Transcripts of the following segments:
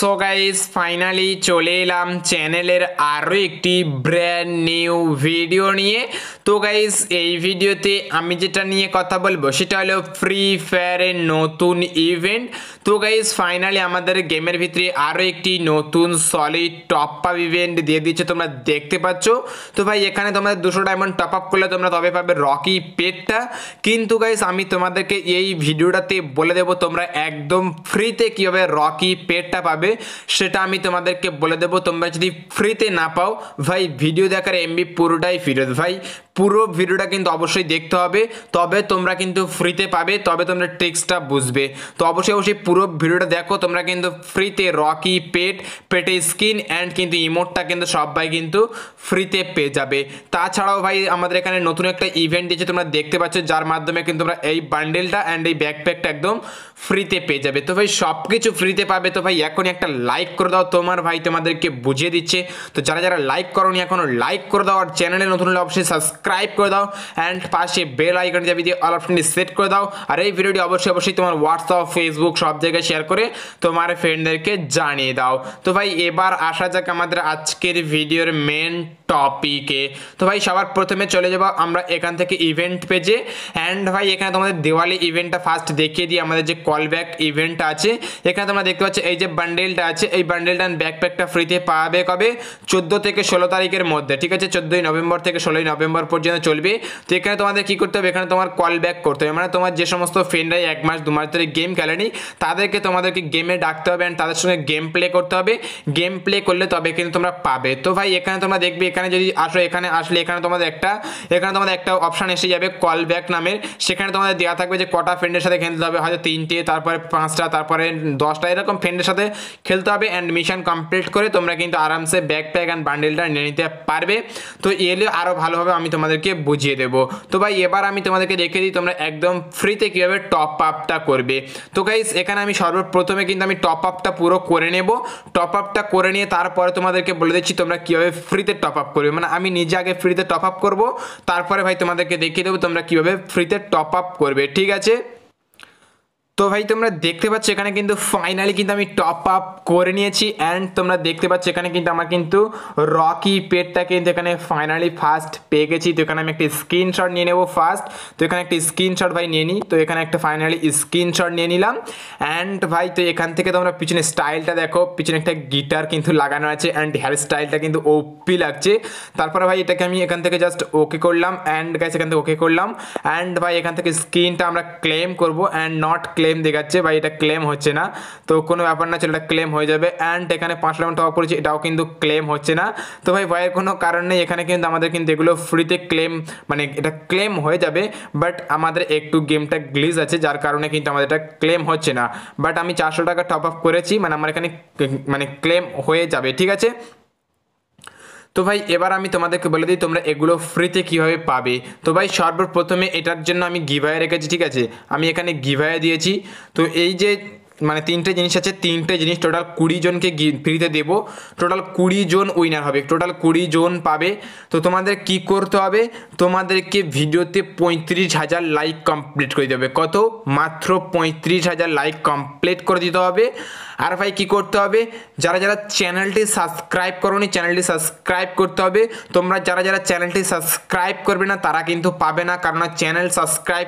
so guys finally চলে এলাম চ্যানেলের আরও একটি ব্র্যান্ড নিউ ভিডিও নিয়ে তো গাইস এই ভিডিওতে আমি যেটা নিয়ে কথা বলবো সেটা হলো ফ্রি ফায়ারের নতুন ইভেন্ট তো গাইস ফাইনালি আমাদের গেমের ভিতরে আরও একটি নতুন সলিড টপ আপ ইভেন্ট দিয়ে দিচ্ছে তোমরা দেখতে পাচ্ছ তো ভাই এখানে তোমাদের দুশো ডায়মন্ড টপ আপ করলে তোমরা তবে পাবে রকি পেটটা কিন্তু গাইস আমি তোমাদেরকে এই ভিডিওটাতে বলে দেবো তোমরা একদম ফ্রিতে কীভাবে রকি পেটটা পাবে হবে সেটা আমি তোমাদেরকে বলে দেবো তোমরা যদি ফ্রিতে না পাও ভাই ভিডিও দেখার এমবি পুরোটাই ফিরত ভাই পুরো ভিডিওটা কিন্তু অবশ্যই দেখতে হবে তবে তোমরা কিন্তু ফ্রিতে পাবে তবে তোমরা ট্রিক্সটা বুঝবে তো অবশ্যই অবশ্যই পুরো ভিডিওটা দেখো তোমরা কিন্তু ফ্রিতে রকি পেট পেটে স্কিন অ্যান্ড কিন্তু ইমোটটা কিন্তু সবাই কিন্তু ফ্রিতে পেয়ে যাবে তাছাড়াও ভাই আমাদের এখানে নতুন একটা ইভেন্ট দিয়েছে তোমরা দেখতে পাচ্ছ যার মাধ্যমে কিন্তু তোমরা এই বান্ডেলটা অ্যান্ড এই ব্যাকপ্যাকটা একদম ফ্রিতে পেয়ে যাবে তো ভাই সব কিছু ফ্রিতে পাবে তো ভাই এখনই একটা লাইক করে দাও তোমার ভাই তোমাদেরকে বুঝিয়ে দিচ্ছে তো যারা যারা লাইক করো এখনও লাইক করে দাও আর চ্যানেলে নতুন অবশ্যই সাবস্ক্রাইব সাবস্ক্রাইব করে দাও অ্যান্ড পাশে বেল আইকন যাবি দিয়ে অল অপশনটি সেট করে দাও আর এই ভিডিওটি অবশ্যই অবশ্যই তোমার হোয়াটসঅ্যাপ ফেসবুক সব জায়গায় শেয়ার করে তোমার ফ্রেন্ডদেরকে জানিয়ে দাও তো ভাই এবার আসা যাক আমাদের আজকের ভিডিওর মেন টপিকে তো ভাই সবার প্রথমে চলে যাব আমরা এখান থেকে ইভেন্ট পেজে অ্যান্ড ভাই এখানে তোমাদের দেওয়ালি ইভেন্টটা ফার্স্ট দেখিয়ে দিই আমাদের যে কল ব্যাক ইভেন্টটা আছে এখানে তোমরা দেখতে পাচ্ছ এই যে বান্ডেলটা আছে এই বান্ডেলটা ব্যাকপ্যাকটা ফ্রিতে পাবে কবে চোদ্দো থেকে ষোলো তারিখের মধ্যে ঠিক আছে চোদ্দোই নভেম্বর থেকে ষোলোই নভেম্বর পর্যন্ত চলবে তো এখানে তোমাদের কি করতে হবে এখানে তোমার কল ব্যাক করতে হবে মানে তোমার যে সমস্ত ফ্রেন্ডরাই এক মাস দু মাস ধরে গেম খেলেনি তাদেরকে তোমাদেরকে গেমে ডাকতে হবে অ্যান্ড তাদের সঙ্গে গেম প্লে করতে হবে গেম প্লে করলে তবে কিন্তু তোমরা পাবে তো ভাই এখানে তোমরা দেখবে এখানে যদি আসো এখানে আসলে এখানে তোমাদের একটা এখানে তোমাদের একটা অপশান এসে যাবে কল ব্যাক নামের সেখানে তোমাদের দেওয়া থাকবে যে কটা ফ্রেন্ডের সাথে খেলতে হবে হয়তো তিনটে তারপরে পাঁচটা তারপরে দশটা এরকম ফ্রেন্ডের সাথে খেলতে হবে অ্যান্ড মিশন কমপ্লিট করে তোমরা কিন্তু আরামসে ব্যাক প্যাক অ্যান্ড বান্ডেলটা নিয়ে নিতে পারবে তো এলে আরও ভালোভাবে আমি তোমাদেরকে বুঝিয়ে দেবো তো ভাই এবার আমি তোমাদেরকে দেখিয়ে দিই তোমরা একদম ফ্রিতে কীভাবে টপ আপটা করবে তো গাইস এখানে আমি সর্বপ্রথমে কিন্তু আমি টপ আপটা পুরো করে নেব টপ আপটা করে নিয়ে তারপরে তোমাদেরকে বলে দিচ্ছি তোমরা কীভাবে ফ্রিতে টপ আপ করবে মানে আমি নিজে আগে ফ্রিতে টপ আপ করবো তারপরে ভাই তোমাদেরকে দেখিয়ে দেবো তোমরা কীভাবে ফ্রিতে টপ আপ করবে ঠিক আছে তো ভাই তোমরা দেখতে পাচ্ছ এখানে কিন্তু ফাইনালি কিন্তু আমি টপ আপ করে নিয়েছি অ্যান্ড তোমরা দেখতে পাচ্ছ এখানে কিন্তু আমার কিন্তু রকি পেটটা কিন্তু এখানে ফাইনালি ফার্স্ট পেয়ে গেছি তো এখানে আমি একটি স্ক্রিনশট নিয়ে নেবো ফার্স্ট তো এখানে একটি স্ক্রিনশট ভাই নিয়ে নিই তো এখানে একটা ফাইনালি স্ক্রিনশট নিয়ে নিলাম অ্যান্ড ভাই তো এখান থেকে তোমরা পিছনে স্টাইলটা দেখো পিছনে একটা গিটার কিন্তু লাগানো আছে অ্যান্ড হেয়ার স্টাইলটা কিন্তু ওপি লাগছে তারপরে ভাই এটাকে আমি এখান থেকে জাস্ট ওকে করলাম অ্যান্ড গাইস এখান থেকে ওকে করলাম অ্যান্ড ভাই এখান থেকে স্ক্রিনটা আমরা ক্লেম করবো অ্যান্ড নট ক্লেম ক্লেম দেখাচ্ছে বা এটা ক্লেম হচ্ছে না তো কোনো ব্যাপার না ছিল এটা ক্লেম হয়ে যাবে অ্যান্ড এখানে পাঁচ লাখ টাকা করেছি এটাও কিন্তু ক্লেম হচ্ছে না তো ভাই ভয়ের কোনো কারণ নেই এখানে কিন্তু আমাদের কিন্তু এগুলো ফ্রিতে ক্লেম মানে এটা ক্লেম হয়ে যাবে বাট আমাদের একটু গেমটা গ্লিজ আছে যার কারণে কিন্তু আমাদের এটা ক্লেম হচ্ছে না বাট আমি চারশো টাকা টপ আপ করেছি মানে আমার এখানে মানে ক্লেম হয়ে যাবে ঠিক আছে তো ভাই এবার আমি তোমাদেরকে বলে দিই তোমরা এগুলো ফ্রিতে কিভাবে পাবে তো ভাই সর্বপ্রথমে এটার জন্য আমি গিভায় রেখেছি ঠিক আছে আমি এখানে গিভায় দিয়েছি তো এই যে মানে তিনটে জিনিস আছে তিনটে জিনিস টোটাল কুড়ি জনকে ফ্রিতে দেবো টোটাল কুড়ি জন উইনার হবে টোটাল কুড়ি জন পাবে তো তোমাদের কি করতে হবে তোমাদেরকে ভিডিওতে পঁয়ত্রিশ হাজার লাইক কমপ্লিট করে দিতে হবে কত মাত্র পঁয়ত্রিশ হাজার লাইক কমপ্লিট করে দিতে হবে আর ভাই কী করতে হবে যারা যারা চ্যানেলটি সাবস্ক্রাইব করোনি চ্যানেলটি সাবস্ক্রাইব করতে হবে তোমরা যারা যারা চ্যানেলটি সাবস্ক্রাইব করবে না তারা কিন্তু পাবে না কারণ চ্যানেল সাবস্ক্রাইব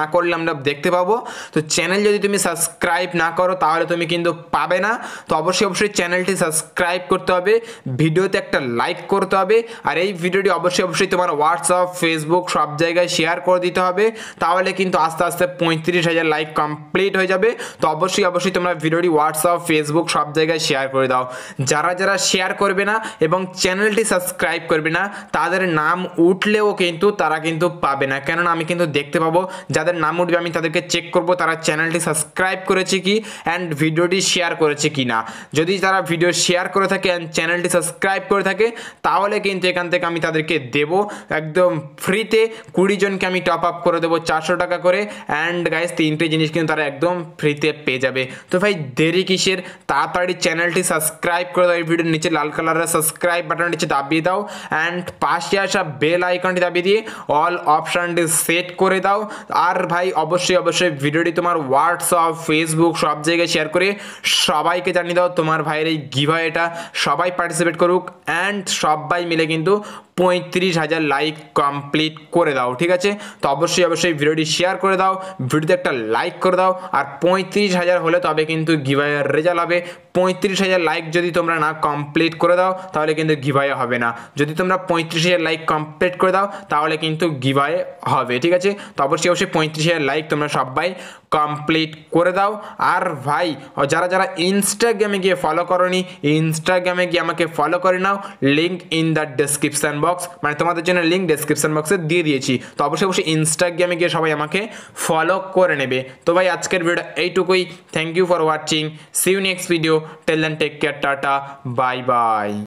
না করলে আমরা দেখতে পাবো তো চ্যানেল যদি তুমি সাবস্ক্রাইব না করো তাহলে তুমি কিন্তু পাবে না তো অবশ্যই অবশ্যই চ্যানেলটি সাবস্ক্রাইব করতে হবে ভিডিওতে একটা লাইক করতে হবে আর এই ভিডিওটি অবশ্যই অবশ্যই তোমার হোয়াটসঅ্যাপ ফেসবুক সব জায়গায় শেয়ার করে দিতে হবে তাহলে কিন্তু আস্তে আস্তে পঁয়ত্রিশ হাজার লাইক কমপ্লিট হয়ে যাবে তো অবশ্যই অবশ্যই তোমরা ভিডিওটি হোয়াটসঅ্যাপ ফেসবুক সব জায়গায় শেয়ার করে দাও যারা যারা শেয়ার করবে না এবং চ্যানেলটি সাবস্ক্রাইব করবে না তাদের নাম উঠলেও কিন্তু তারা কিন্তু পাবে না কেননা আমি কিন্তু দেখতে পাবো যাদের নাম উঠবে আমি তাদেরকে চেক করব তারা চ্যানেলটি সাবস্ক্রাইব করেছে কি অ্যান্ড ভিডিওটি শেয়ার করেছে কিনা যদি তারা ভিডিও শেয়ার করে থাকে অ্যান্ড চ্যানেলটি সাবস্ক্রাইব করে থাকে তাহলে কিন্তু এখান থেকে আমি তাদেরকে দেব একদম ফ্রিতে কুড়ি জনকে আমি টপ আপ করে দেবো চারশো টাকা করে অ্যান্ড গাইস তিনটে জিনিস কিন্তু তারা একদম ফ্রিতে পেয়ে যাবে তো ভাই দেরি কিসের তাড়াতাড়ি চ্যানেলটি সাবস্ক্রাইব করে দাও এই ভিডিওর নিচে লাল কালারের সাবস্ক্রাইব বাটনটি দাবিয়ে দাও অ্যান্ড পাশে আসা বেল আইকনটি দাবিয়ে দিয়ে অল অপশানটি সেট করে দাও আর ভাই অবশ্যই অবশ্যই ভিডিওটি তোমার হোয়াটসঅ্যাপ ফেসবুক সব সব জায়গায় শেয়ার করে সবাইকে জানিয়ে দাও তোমার ভাইয়ের এই এটা সবাই পার্টিসিপেট করুক অ্যান্ড সবাই মিলে কিন্তু পঁয়ত্রিশ হাজার লাইক কমপ্লিট করে দাও ঠিক আছে তো অবশ্যই অবশ্যই ভিডিওটি শেয়ার করে দাও ভিডিওতে একটা লাইক করে দাও আর পঁয়ত্রিশ হাজার হলে তবে কিন্তু গিভাইয়ের রেজাল্ট হবে পঁয়ত্রিশ হাজার লাইক যদি তোমরা না কমপ্লিট করে দাও তাহলে কিন্তু গিভাইয়ে হবে না যদি তোমরা পঁয়ত্রিশ হাজার লাইক কমপ্লিট করে দাও তাহলে কিন্তু গিভাইয়ে হবে ঠিক আছে তো অবশ্যই অবশ্যই পঁয়ত্রিশ হাজার লাইক তোমরা সবাই কমপ্লিট করে দাও আর ভাই যারা যারা ইনস্টাগ্রামে গিয়ে ফলো করো নি ইনস্টাগ্রামে গিয়ে আমাকে ফলো করে নাও link in the description box box মানে তোমাদের জন্য লিঙ্ক ডেসক্রিপশন বক্সে দিয়ে দিয়েছি তো অবশ্যই অবশ্যই ইনস্টাগ্রামে গিয়ে সবাই আমাকে ফলো করে নেবে তো ভাই আজকের ভিডিও এইটুকুই thank you for watching see you next video till then take care টাটা বাই বাই